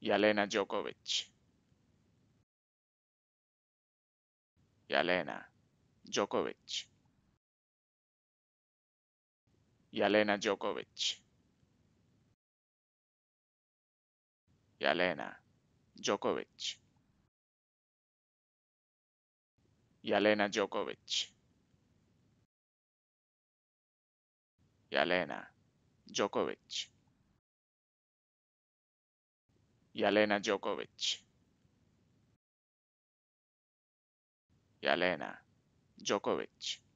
Yelena Djokovic. Yelena Djokovic. Yelena Djokovic. Yelena Djokovic. Yelena Djokovic. Yelena Djokovic. Yelena Djokovic. Yelena Djokovic.